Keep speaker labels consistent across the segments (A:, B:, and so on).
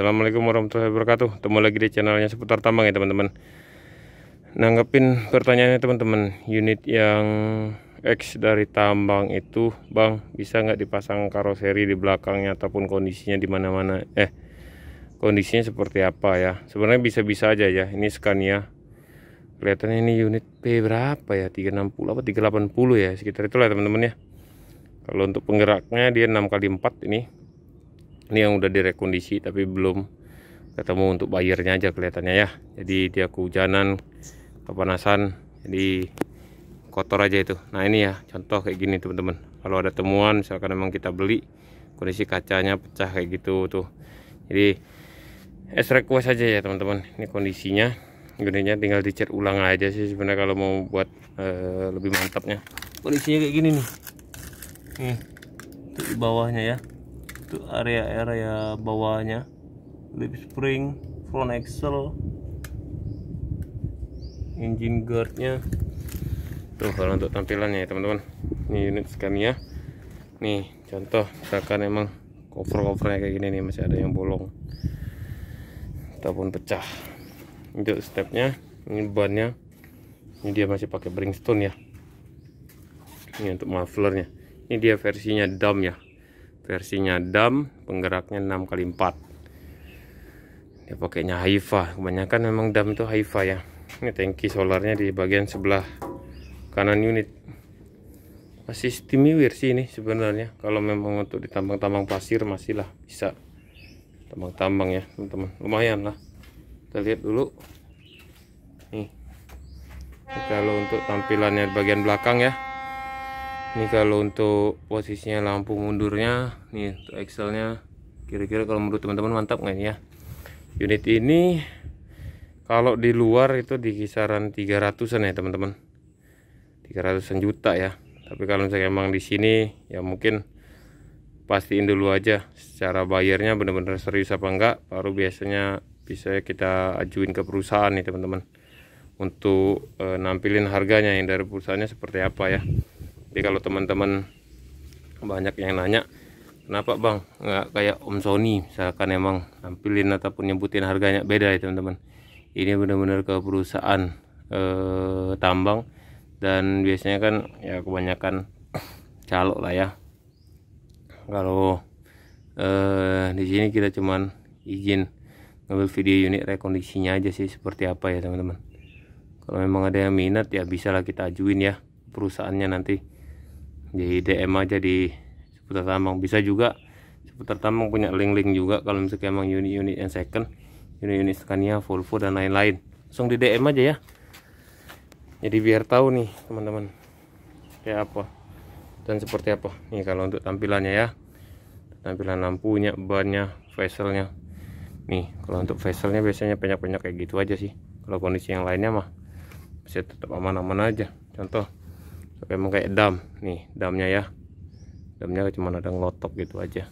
A: Assalamualaikum warahmatullahi wabarakatuh Temu lagi di channelnya seputar tambang ya teman-teman Nanggepin pertanyaannya teman-teman Unit yang X dari tambang itu Bang bisa nggak dipasang karoseri di belakangnya Ataupun kondisinya di mana mana Eh kondisinya seperti apa ya Sebenarnya bisa-bisa aja ya Ini Scania ya. Kelihatannya ini unit P berapa ya 360 apa 380 ya Sekitar itulah teman-teman ya Kalau untuk penggeraknya dia 6 kali 4 ini ini yang udah direkondisi tapi belum ketemu untuk bayarnya aja kelihatannya ya jadi dia kehujanan kepanasan jadi kotor aja itu nah ini ya contoh kayak gini teman-teman kalau ada temuan misalkan memang kita beli kondisi kacanya pecah kayak gitu tuh jadi es request aja ya teman-teman ini kondisinya gunanya tinggal dicat ulang aja sih sebenarnya kalau mau buat e, lebih mantapnya kondisinya kayak gini nih nih di bawahnya ya itu area-area bawahnya lip spring front axle engine guardnya tuh kalau untuk tampilannya ya teman-teman ini unit Scania ya. nih contoh misalkan emang cover-covernya kayak gini nih masih ada yang bolong ataupun pecah untuk stepnya ini bannya ini dia masih pakai Bridgestone ya ini untuk mufflernya ini dia versinya dam ya versinya dam penggeraknya 6 kali 4 dia pakainya haifa kebanyakan memang dam itu haifa ya ini tangki solarnya di bagian sebelah kanan unit masih stimewir sih ini sebenarnya kalau memang untuk ditambang-tambang pasir masih lah bisa tambang-tambang ya teman-teman lumayan lah kita lihat dulu nih kalau untuk tampilannya bagian belakang ya ini kalau untuk posisinya lampu mundurnya nih untuk Excelnya kira-kira kalau menurut teman-teman mantap nggak ini ya unit ini kalau di luar itu di kisaran 300an ya teman-teman 300an juta ya tapi kalau misalnya emang di sini ya mungkin pastiin dulu aja secara bayarnya bener-bener serius apa enggak baru biasanya bisa kita ajuin ke perusahaan nih teman-teman untuk e, nampilin harganya yang dari perusahaannya seperti apa ya jadi kalau teman-teman banyak yang nanya kenapa bang nggak kayak Om Sony misalkan emang tampilin ataupun nyebutin harganya beda ya teman-teman ini benar-benar ke perusahaan eh, tambang dan biasanya kan ya kebanyakan calok lah ya kalau eh, di sini kita cuman izin ngambil video unit rekondisinya aja sih seperti apa ya teman-teman kalau memang ada yang minat ya bisa lah kita ajuin ya perusahaannya nanti di DM aja di seputar tambang bisa juga seputar tambang punya link-link juga kalau misalnya emang unit-unit yang second unit-unit Scania Volvo dan lain-lain langsung di DM aja ya jadi biar tahu nih teman-teman kayak apa dan seperti apa nih kalau untuk tampilannya ya tampilan lampunya bannya facelnya. nih kalau untuk facelnya biasanya banyak-banyak kayak gitu aja sih kalau kondisi yang lainnya mah bisa tetap aman-aman aja contoh tapi emang kayak dam nih damnya ya damnya cuma ada ngelotok gitu aja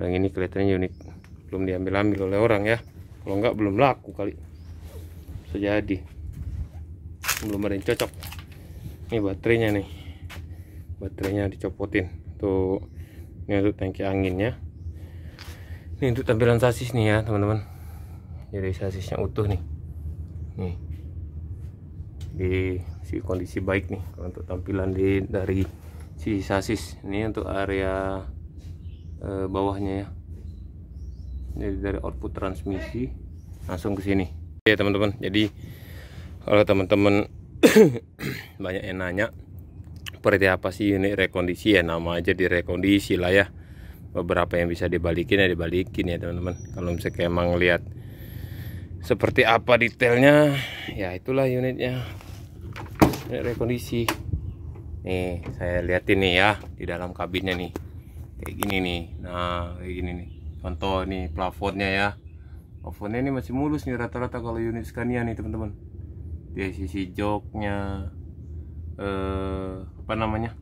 A: yang ini kelihatannya unik belum diambil-ambil oleh orang ya kalau enggak belum laku kali bisa jadi belum ada yang cocok ini baterainya nih baterainya dicopotin tuh ini untuk tangki anginnya ini untuk tampilan sasis nih ya teman-teman jadi sasisnya utuh nih nih di si kondisi baik nih untuk tampilan di dari si sasis ini untuk area e, bawahnya ya jadi dari output transmisi langsung ke sini ya teman-teman jadi kalau teman-teman banyak yang nanya seperti apa sih unit rekondisi ya nama aja direkondisi lah ya beberapa yang bisa dibalikin ya dibalikin ya teman-teman kalau misalnya emang lihat seperti apa detailnya ya itulah unitnya ini rekondisi. Nih, saya lihat ini ya di dalam kabinnya nih. Kayak gini nih. Nah, kayak gini nih. Contoh nih plafonnya ya. Plafonnya ini masih mulus nih rata-rata kalau unit Scania nih, teman-teman. Di sisi joknya eh apa namanya?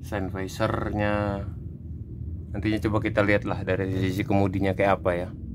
A: sun visornya. Nantinya coba kita lihatlah dari sisi kemudinya kayak apa ya.